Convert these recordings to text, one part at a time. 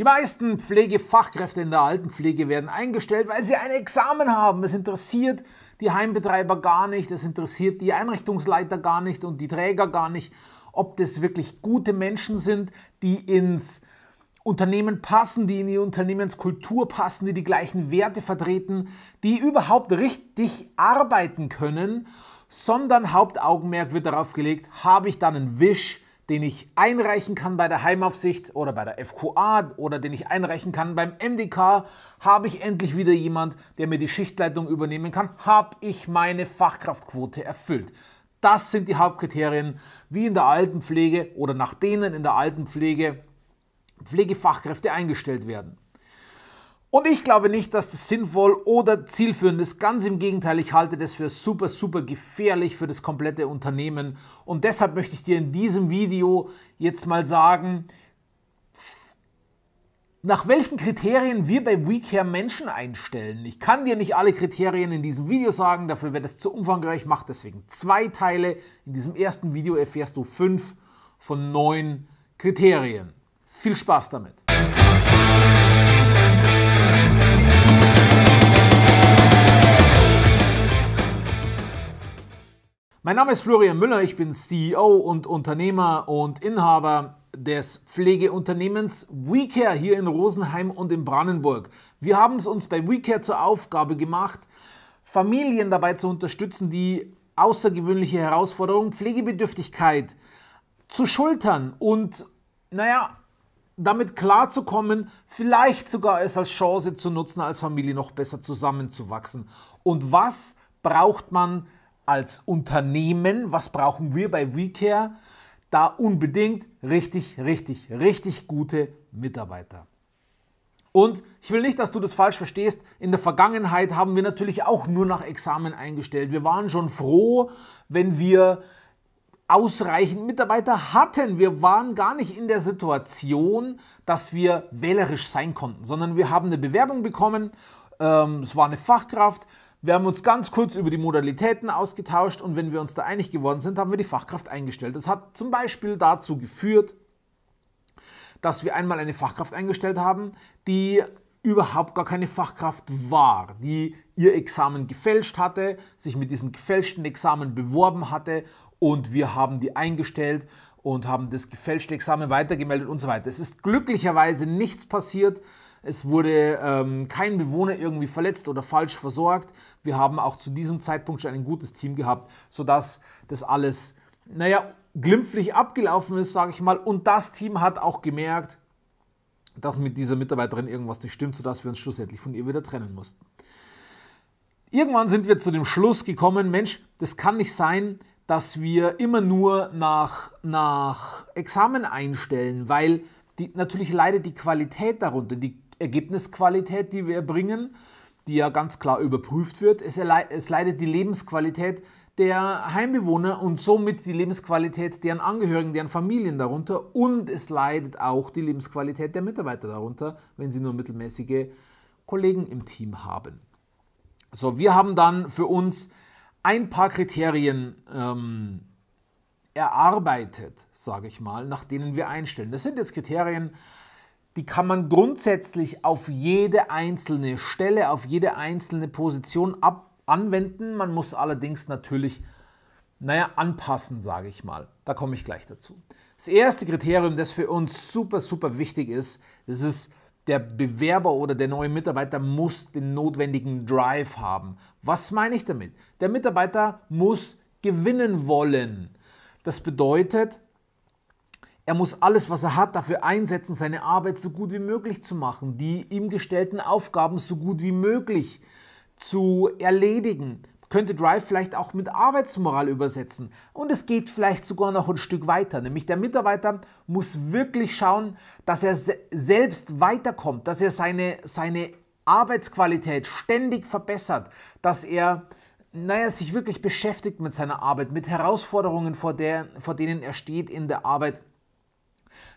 Die meisten Pflegefachkräfte in der Altenpflege werden eingestellt, weil sie ein Examen haben. Es interessiert die Heimbetreiber gar nicht, es interessiert die Einrichtungsleiter gar nicht und die Träger gar nicht, ob das wirklich gute Menschen sind, die ins Unternehmen passen, die in die Unternehmenskultur passen, die die gleichen Werte vertreten, die überhaupt richtig arbeiten können, sondern Hauptaugenmerk wird darauf gelegt, habe ich dann einen Wisch, den ich einreichen kann bei der Heimaufsicht oder bei der FQA oder den ich einreichen kann beim MDK, habe ich endlich wieder jemand, der mir die Schichtleitung übernehmen kann, habe ich meine Fachkraftquote erfüllt. Das sind die Hauptkriterien, wie in der Altenpflege oder nach denen in der Altenpflege Pflegefachkräfte eingestellt werden. Und ich glaube nicht, dass das sinnvoll oder zielführend ist. Ganz im Gegenteil, ich halte das für super, super gefährlich für das komplette Unternehmen. Und deshalb möchte ich dir in diesem Video jetzt mal sagen, nach welchen Kriterien wir bei WeCare Menschen einstellen. Ich kann dir nicht alle Kriterien in diesem Video sagen, dafür wäre das zu umfangreich, mach deswegen zwei Teile. In diesem ersten Video erfährst du fünf von neun Kriterien. Viel Spaß damit! Mein Name ist Florian Müller, ich bin CEO und Unternehmer und Inhaber des Pflegeunternehmens WeCare hier in Rosenheim und in Brandenburg. Wir haben es uns bei WeCare zur Aufgabe gemacht, Familien dabei zu unterstützen, die außergewöhnliche Herausforderung Pflegebedürftigkeit zu schultern und, naja, damit klarzukommen, vielleicht sogar es als Chance zu nutzen, als Familie noch besser zusammenzuwachsen. Und was braucht man, als Unternehmen, was brauchen wir bei WeCare? Da unbedingt richtig, richtig, richtig gute Mitarbeiter. Und ich will nicht, dass du das falsch verstehst. In der Vergangenheit haben wir natürlich auch nur nach Examen eingestellt. Wir waren schon froh, wenn wir ausreichend Mitarbeiter hatten. Wir waren gar nicht in der Situation, dass wir wählerisch sein konnten, sondern wir haben eine Bewerbung bekommen. Ähm, es war eine Fachkraft. Wir haben uns ganz kurz über die Modalitäten ausgetauscht und wenn wir uns da einig geworden sind, haben wir die Fachkraft eingestellt. Das hat zum Beispiel dazu geführt, dass wir einmal eine Fachkraft eingestellt haben, die überhaupt gar keine Fachkraft war, die ihr Examen gefälscht hatte, sich mit diesem gefälschten Examen beworben hatte und wir haben die eingestellt und haben das gefälschte Examen weitergemeldet und so weiter. Es ist glücklicherweise nichts passiert, es wurde ähm, kein Bewohner irgendwie verletzt oder falsch versorgt. Wir haben auch zu diesem Zeitpunkt schon ein gutes Team gehabt, sodass das alles, naja, glimpflich abgelaufen ist, sage ich mal. Und das Team hat auch gemerkt, dass mit dieser Mitarbeiterin irgendwas nicht stimmt, sodass wir uns schlussendlich von ihr wieder trennen mussten. Irgendwann sind wir zu dem Schluss gekommen, Mensch, das kann nicht sein, dass wir immer nur nach, nach Examen einstellen, weil die, natürlich leidet die Qualität darunter. Die Ergebnisqualität, die wir erbringen, die ja ganz klar überprüft wird. Es, es leidet die Lebensqualität der Heimbewohner und somit die Lebensqualität deren Angehörigen, deren Familien darunter und es leidet auch die Lebensqualität der Mitarbeiter darunter, wenn sie nur mittelmäßige Kollegen im Team haben. So, wir haben dann für uns ein paar Kriterien ähm, erarbeitet, sage ich mal, nach denen wir einstellen. Das sind jetzt Kriterien die kann man grundsätzlich auf jede einzelne Stelle, auf jede einzelne Position ab anwenden. Man muss allerdings natürlich, naja, anpassen, sage ich mal. Da komme ich gleich dazu. Das erste Kriterium, das für uns super, super wichtig ist, das ist, der Bewerber oder der neue Mitarbeiter muss den notwendigen Drive haben. Was meine ich damit? Der Mitarbeiter muss gewinnen wollen. Das bedeutet, er muss alles, was er hat, dafür einsetzen, seine Arbeit so gut wie möglich zu machen, die ihm gestellten Aufgaben so gut wie möglich zu erledigen. Könnte Drive vielleicht auch mit Arbeitsmoral übersetzen. Und es geht vielleicht sogar noch ein Stück weiter. Nämlich der Mitarbeiter muss wirklich schauen, dass er selbst weiterkommt, dass er seine, seine Arbeitsqualität ständig verbessert, dass er naja, sich wirklich beschäftigt mit seiner Arbeit, mit Herausforderungen, vor, der, vor denen er steht in der Arbeit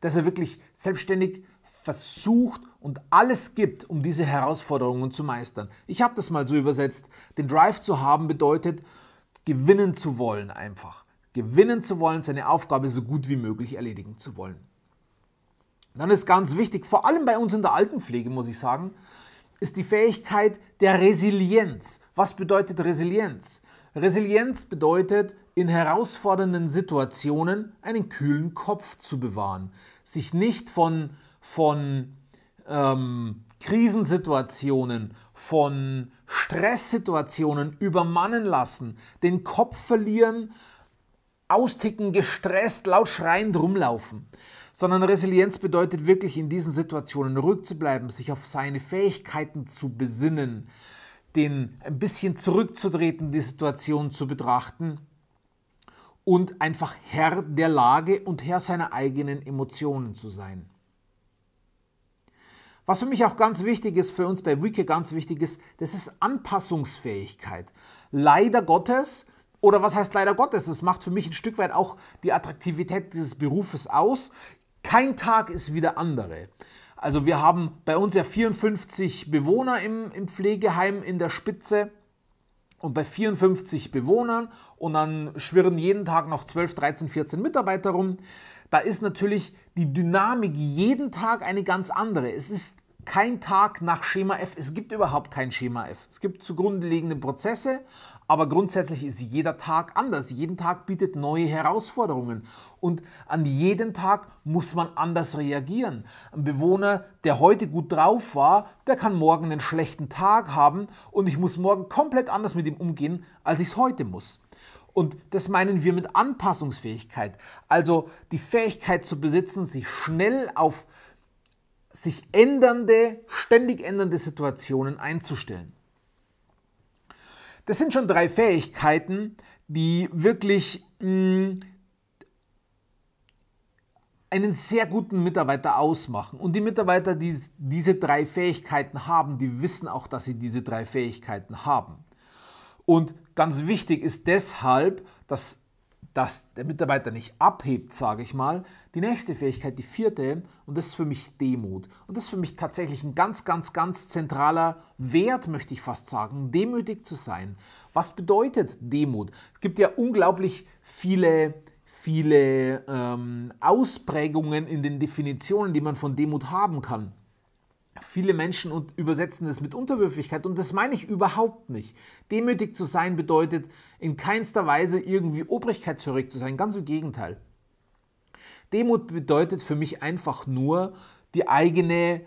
dass er wirklich selbstständig versucht und alles gibt, um diese Herausforderungen zu meistern. Ich habe das mal so übersetzt. Den Drive zu haben bedeutet, gewinnen zu wollen einfach. Gewinnen zu wollen, seine Aufgabe so gut wie möglich erledigen zu wollen. Dann ist ganz wichtig, vor allem bei uns in der Altenpflege, muss ich sagen, ist die Fähigkeit der Resilienz. Was bedeutet Resilienz? Resilienz bedeutet, in herausfordernden Situationen einen kühlen Kopf zu bewahren, sich nicht von, von ähm, Krisensituationen, von Stresssituationen übermannen lassen, den Kopf verlieren, austicken, gestresst, laut schreiend rumlaufen. Sondern Resilienz bedeutet wirklich in diesen Situationen ruhig zu bleiben, sich auf seine Fähigkeiten zu besinnen, den ein bisschen zurückzutreten, die Situation zu betrachten und einfach Herr der Lage und Herr seiner eigenen Emotionen zu sein. Was für mich auch ganz wichtig ist, für uns bei Wike ganz wichtig ist, das ist Anpassungsfähigkeit. Leider Gottes, oder was heißt leider Gottes, das macht für mich ein Stück weit auch die Attraktivität dieses Berufes aus. Kein Tag ist wie der andere. Also wir haben bei uns ja 54 Bewohner im, im Pflegeheim in der Spitze und bei 54 Bewohnern und dann schwirren jeden Tag noch 12, 13, 14 Mitarbeiter rum. Da ist natürlich die Dynamik jeden Tag eine ganz andere. Es ist kein Tag nach Schema F. Es gibt überhaupt kein Schema F. Es gibt zugrunde liegende Prozesse, aber grundsätzlich ist jeder Tag anders. Jeden Tag bietet neue Herausforderungen und an jedem Tag muss man anders reagieren. Ein Bewohner, der heute gut drauf war, der kann morgen einen schlechten Tag haben und ich muss morgen komplett anders mit ihm umgehen, als ich es heute muss. Und das meinen wir mit Anpassungsfähigkeit. Also die Fähigkeit zu besitzen, sich schnell auf sich ändernde, ständig ändernde Situationen einzustellen. Das sind schon drei Fähigkeiten, die wirklich hm, einen sehr guten Mitarbeiter ausmachen. Und die Mitarbeiter, die diese drei Fähigkeiten haben, die wissen auch, dass sie diese drei Fähigkeiten haben. Und ganz wichtig ist deshalb, dass dass der Mitarbeiter nicht abhebt, sage ich mal. Die nächste Fähigkeit, die vierte, und das ist für mich Demut. Und das ist für mich tatsächlich ein ganz, ganz, ganz zentraler Wert, möchte ich fast sagen, demütig zu sein. Was bedeutet Demut? Es gibt ja unglaublich viele, viele ähm, Ausprägungen in den Definitionen, die man von Demut haben kann. Viele Menschen und übersetzen es mit Unterwürfigkeit und das meine ich überhaupt nicht. Demütig zu sein bedeutet in keinster Weise irgendwie obrigkeitshörig zu sein, ganz im Gegenteil. Demut bedeutet für mich einfach nur, die eigene,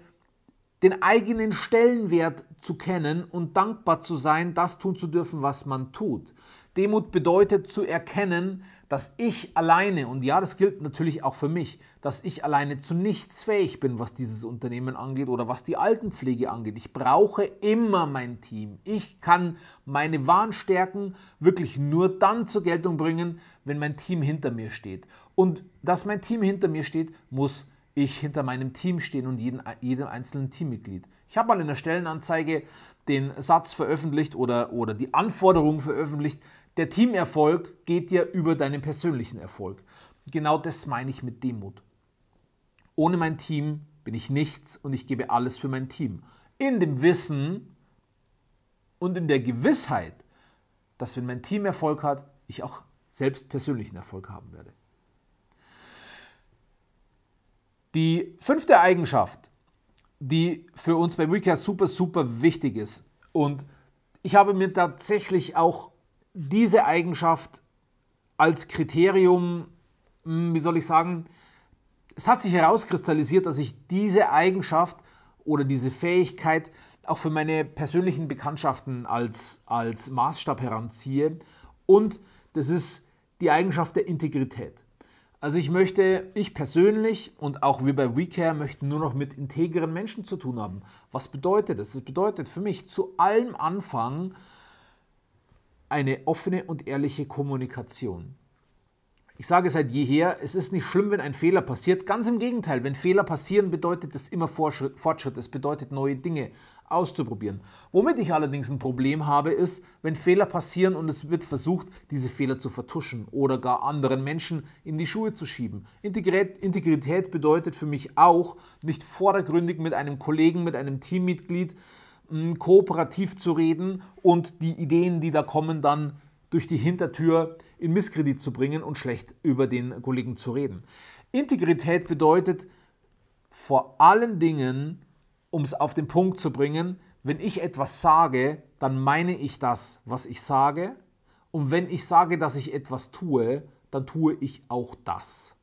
den eigenen Stellenwert zu kennen und dankbar zu sein, das tun zu dürfen, was man tut. Demut bedeutet zu erkennen, dass ich alleine, und ja, das gilt natürlich auch für mich, dass ich alleine zu nichts fähig bin, was dieses Unternehmen angeht oder was die Altenpflege angeht. Ich brauche immer mein Team. Ich kann meine Warnstärken wirklich nur dann zur Geltung bringen, wenn mein Team hinter mir steht. Und dass mein Team hinter mir steht, muss ich hinter meinem Team stehen und jeden, jedem einzelnen Teammitglied. Ich habe mal in der Stellenanzeige den Satz veröffentlicht oder, oder die Anforderung veröffentlicht, der Teamerfolg geht dir über deinen persönlichen Erfolg. Genau das meine ich mit Demut. Ohne mein Team bin ich nichts und ich gebe alles für mein Team. In dem Wissen und in der Gewissheit, dass wenn mein Team Erfolg hat, ich auch selbst persönlichen Erfolg haben werde. Die fünfte Eigenschaft, die für uns beim Recast super, super wichtig ist und ich habe mir tatsächlich auch diese Eigenschaft als Kriterium, hm, wie soll ich sagen, es hat sich herauskristallisiert, dass ich diese Eigenschaft oder diese Fähigkeit auch für meine persönlichen Bekanntschaften als, als Maßstab heranziehe. Und das ist die Eigenschaft der Integrität. Also ich möchte, ich persönlich und auch wir bei WeCare möchten nur noch mit integeren Menschen zu tun haben. Was bedeutet das? Das bedeutet für mich zu allem Anfang, eine offene und ehrliche Kommunikation. Ich sage seit jeher, es ist nicht schlimm, wenn ein Fehler passiert. Ganz im Gegenteil, wenn Fehler passieren, bedeutet es immer Fortschritt. Es bedeutet neue Dinge auszuprobieren. Womit ich allerdings ein Problem habe, ist, wenn Fehler passieren und es wird versucht, diese Fehler zu vertuschen oder gar anderen Menschen in die Schuhe zu schieben. Integrität bedeutet für mich auch, nicht vordergründig mit einem Kollegen, mit einem Teammitglied Mm, kooperativ zu reden und die Ideen, die da kommen, dann durch die Hintertür in Misskredit zu bringen und schlecht über den Kollegen zu reden. Integrität bedeutet vor allen Dingen, um es auf den Punkt zu bringen, wenn ich etwas sage, dann meine ich das, was ich sage. Und wenn ich sage, dass ich etwas tue, dann tue ich auch das.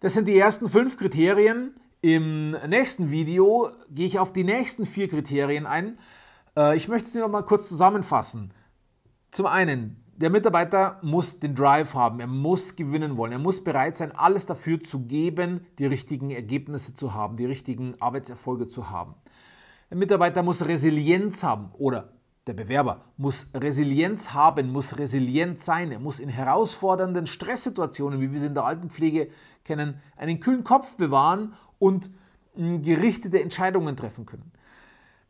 Das sind die ersten fünf Kriterien, im nächsten Video gehe ich auf die nächsten vier Kriterien ein. Äh, ich möchte sie nochmal kurz zusammenfassen. Zum einen, der Mitarbeiter muss den Drive haben, er muss gewinnen wollen, er muss bereit sein, alles dafür zu geben, die richtigen Ergebnisse zu haben, die richtigen Arbeitserfolge zu haben. Der Mitarbeiter muss Resilienz haben oder der Bewerber muss Resilienz haben, muss resilient sein, er muss in herausfordernden Stresssituationen, wie wir sie in der Altenpflege kennen, einen kühlen Kopf bewahren und hm, gerichtete Entscheidungen treffen können.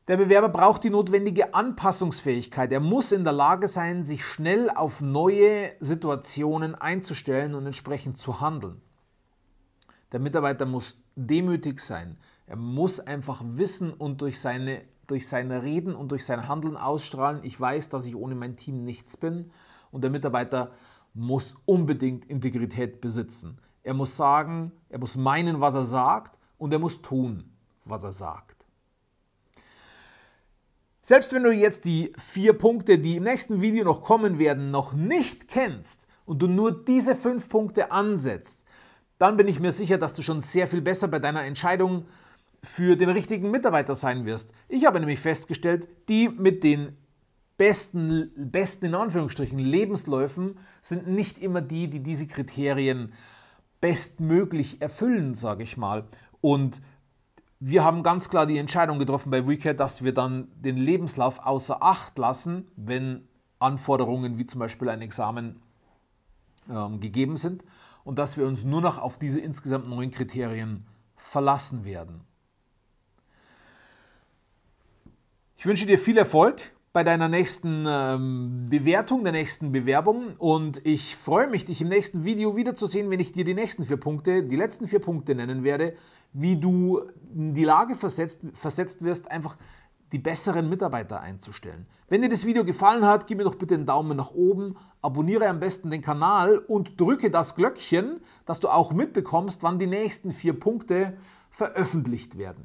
Der Bewerber braucht die notwendige Anpassungsfähigkeit. Er muss in der Lage sein, sich schnell auf neue Situationen einzustellen und entsprechend zu handeln. Der Mitarbeiter muss demütig sein. Er muss einfach wissen und durch seine durch sein Reden und durch sein Handeln ausstrahlen, ich weiß, dass ich ohne mein Team nichts bin und der Mitarbeiter muss unbedingt Integrität besitzen. Er muss sagen, er muss meinen, was er sagt und er muss tun, was er sagt. Selbst wenn du jetzt die vier Punkte, die im nächsten Video noch kommen werden, noch nicht kennst und du nur diese fünf Punkte ansetzt, dann bin ich mir sicher, dass du schon sehr viel besser bei deiner Entscheidung für den richtigen Mitarbeiter sein wirst. Ich habe nämlich festgestellt, die mit den besten, besten in Anführungsstrichen Lebensläufen sind nicht immer die, die diese Kriterien bestmöglich erfüllen, sage ich mal. Und wir haben ganz klar die Entscheidung getroffen bei WeCare, dass wir dann den Lebenslauf außer Acht lassen, wenn Anforderungen wie zum Beispiel ein Examen ähm, gegeben sind und dass wir uns nur noch auf diese insgesamt neun Kriterien verlassen werden. Ich wünsche dir viel Erfolg bei deiner nächsten ähm, Bewertung, der nächsten Bewerbung und ich freue mich, dich im nächsten Video wiederzusehen, wenn ich dir die nächsten vier Punkte, die letzten vier Punkte nennen werde, wie du in die Lage versetzt, versetzt wirst, einfach die besseren Mitarbeiter einzustellen. Wenn dir das Video gefallen hat, gib mir doch bitte einen Daumen nach oben, abonniere am besten den Kanal und drücke das Glöckchen, dass du auch mitbekommst, wann die nächsten vier Punkte veröffentlicht werden.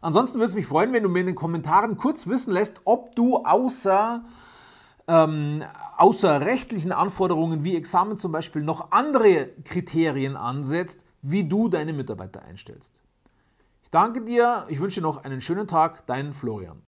Ansonsten würde es mich freuen, wenn du mir in den Kommentaren kurz wissen lässt, ob du außer ähm, außer rechtlichen Anforderungen wie Examen zum Beispiel noch andere Kriterien ansetzt, wie du deine Mitarbeiter einstellst. Ich danke dir, ich wünsche dir noch einen schönen Tag, dein Florian.